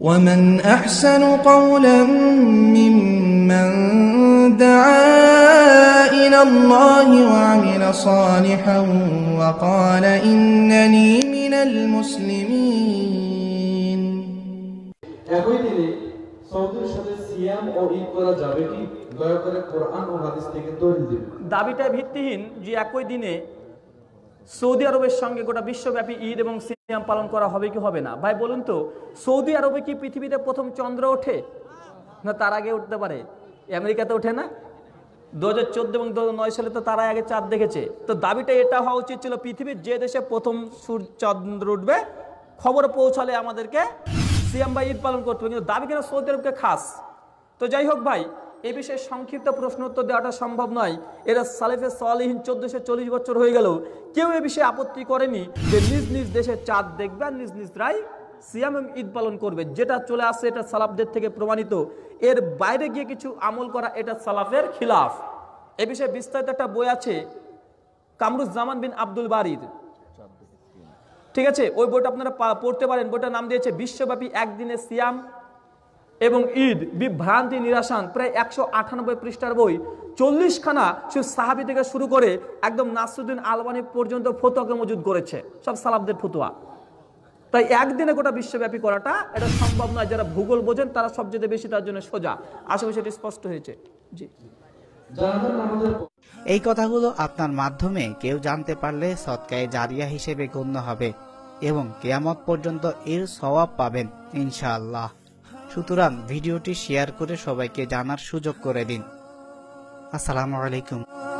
ومن أحسن قولا ممن دعا إلى الله وعمل صالحا وقال إنني من المسلمين একই দিনে সৌদির সাথে সিয়াম ও ঈদ করা যাবে কি দয়া করে কোরআন ও হাদিস থেকে দলিল দিন দাবিটা ভিত্তিহীন যে একই দিনে সৌদি আরবের সঙ্গে গোটা বিশ্বব্যাপী ঈদ এবং নিয়ম পালন করা হবে কি হবে না ভাই বলুন তো সৌদি আরবে কি পৃথিবীতে প্রথম চন্দ্র ওঠে না তার আগে উঠতে পারে আমেরিকাতে ওঠে না দু হাজার চোদ্দো এবং দু নয় সালে তো তারা আগে চাঁদ দেখেছে তো দাবিটা এটা হওয়া উচিত ছিল পৃথিবীর যে দেশে প্রথম সূর্য চন্দ্র উঠবে খবর পৌঁছালে আমাদেরকে সিএম বা ঈদ পালন করতে হবে কিন্তু দাবি কিনা সৌদি আরবকে খাস তো যাই হোক ভাই এ বিষয়ে সংক্ষিপ্ত প্রশ্ন উত্তর দেওয়াটা সম্ভব নয় এরা সালেফে সালিহীন চোদ্দশো চল্লিশ বছর হয়ে গেল কেউ এ বিষয়ে আপত্তি করেনি যে নিজ নিজ দেশে চাঁদ দেখবে আর নিজ নিজ রায় সিয়াম এম ঈদ পালন করবে যেটা চলে আসছে এটা সালাফদের থেকে প্রমাণিত এর বাইরে গিয়ে কিছু আমল করা এটা সালাফের খিলাফ এ বিষয়ে বিস্তারিত একটা বই আছে কামরুজ্জামান বিন আব্দুল বারির ঠিক আছে ওই বইটা আপনারা পড়তে পারেন বইটার নাম দিয়েছে বিশ্বব্যাপী একদিনে সিয়াম এবং ঈদ বিভ্রান্তি নিরাসান প্রায় একশো আটানব্বই পৃষ্ঠার বই চল্লিশখানা সে সাহাবি থেকে শুরু করে একদম নাসরুদ্দিন আলবানি পর্যন্ত ফতোয়াকে মজুদ করেছে সব সালাবদের ফতোয়া তাই একদিনে গোটা বিশ্বব্যাপী করাটা এটা সম্ভব নয় যারা ভূগোল বোঝেন তারা সবচেয়ে বেশি তার জন্য সোজা আশা করি স্পষ্ট হয়েছে জি এই কথাগুলো আপনার মাধ্যমে কেউ জানতে পারলে সৎকায় জারিয়া হিসেবে গণ্য হবে এবং কেয়ামত পর্যন্ত এর সওয়াব পাবেন ইনশাআল্লাহ সুতরাং ভিডিওটি শেয়ার করে সবাইকে জানার সুযোগ করে দিন আসসালামু আলাইকুম